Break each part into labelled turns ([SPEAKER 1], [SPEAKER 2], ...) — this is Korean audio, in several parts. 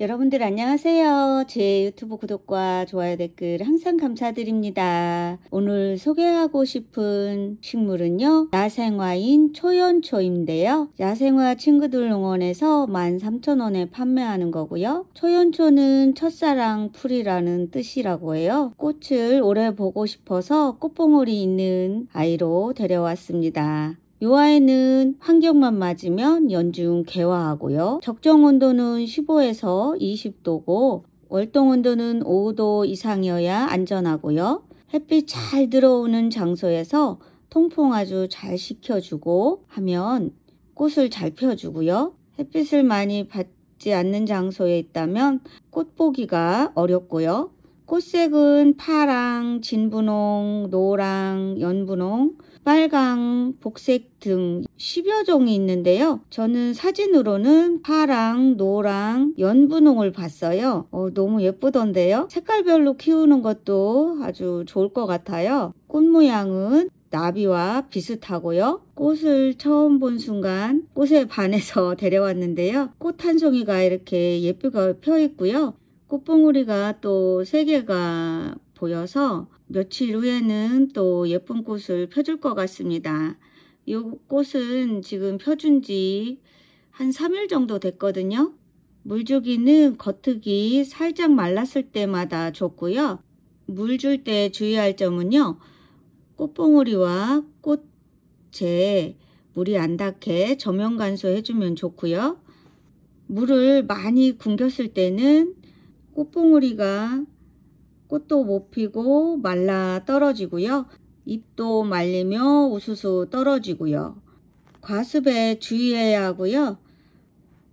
[SPEAKER 1] 여러분들 안녕하세요. 제 유튜브 구독과 좋아요 댓글 항상 감사드립니다. 오늘 소개하고 싶은 식물은요. 야생화인 초연초인데요. 야생화 친구들 농원에서 13,000원에 판매하는 거고요. 초연초는 첫사랑 풀이라는 뜻이라고 해요. 꽃을 오래 보고 싶어서 꽃봉오리 있는 아이로 데려왔습니다. 요아에는 환경만 맞으면 연중 개화하고요. 적정 온도는 15에서 20도고 월동 온도는 5도 이상이어야 안전하고요. 햇빛 잘 들어오는 장소에서 통풍 아주 잘 시켜주고 하면 꽃을 잘 펴주고요. 햇빛을 많이 받지 않는 장소에 있다면 꽃 보기가 어렵고요. 꽃색은 파랑, 진분홍, 노랑, 연분홍, 빨강, 복색 등 10여 종이 있는데요. 저는 사진으로는 파랑, 노랑, 연분홍을 봤어요. 어, 너무 예쁘던데요. 색깔별로 키우는 것도 아주 좋을 것 같아요. 꽃 모양은 나비와 비슷하고요. 꽃을 처음 본 순간 꽃에 반해서 데려왔는데요. 꽃 한 송이가 이렇게 예쁘게 펴 있고요. 꽃봉우리가 또3 개가 보여서 며칠 후에는 또 예쁜 꽃을 펴줄 것 같습니다. 이 꽃은 지금 펴준 지 한 3일 정도 됐거든요. 물주기는 겉흙이 살짝 말랐을 때마다 좋고요물 줄 때 주의할 점은요. 꽃봉오리와 꽃에 물이 안 닿게 저면 간소해주면 좋고요. 물을 많이 굶겼을 때는 꽃봉오리가 꽃도 못 피고 말라 떨어지고요. 잎도 말리며 우수수 떨어지고요. 과습에 주의해야 하고요.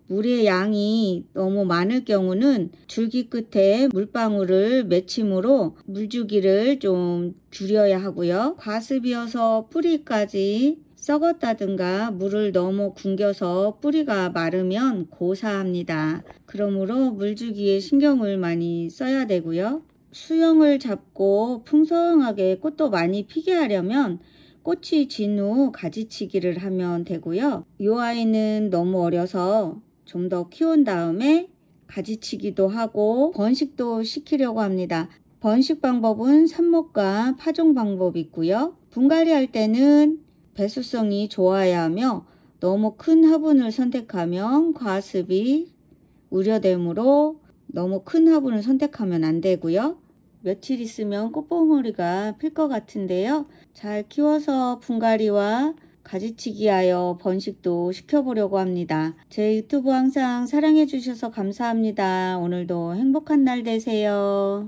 [SPEAKER 1] 물의 양이 너무 많을 경우는 줄기 끝에 물방울을 맺힘으로 물주기를 좀 줄여야 하고요. 과습이어서 뿌리까지 썩었다든가 물을 너무 굶겨서 뿌리가 마르면 고사합니다. 그러므로 물주기에 신경을 많이 써야 되고요. 수영을 잡고 풍성하게 꽃도 많이 피게 하려면 꽃이 진 후 가지치기를 하면 되고요. 이 아이는 너무 어려서 좀 더 키운 다음에 가지치기도 하고 번식도 시키려고 합니다. 번식 방법은 삽목과 파종 방법이 있고요. 분갈이 할 때는 배수성이 좋아야 하며 너무 큰 화분을 선택하면 과습이 우려되므로 너무 큰 화분을 선택하면 안 되고요. 며칠 있으면 꽃봉오리가필 것 같은데요. 잘 키워서 분갈이와 가지치기하여 번식도 시켜보려고 합니다. 제 유튜브 항상 사랑해주셔서 감사합니다. 오늘도 행복한 날 되세요.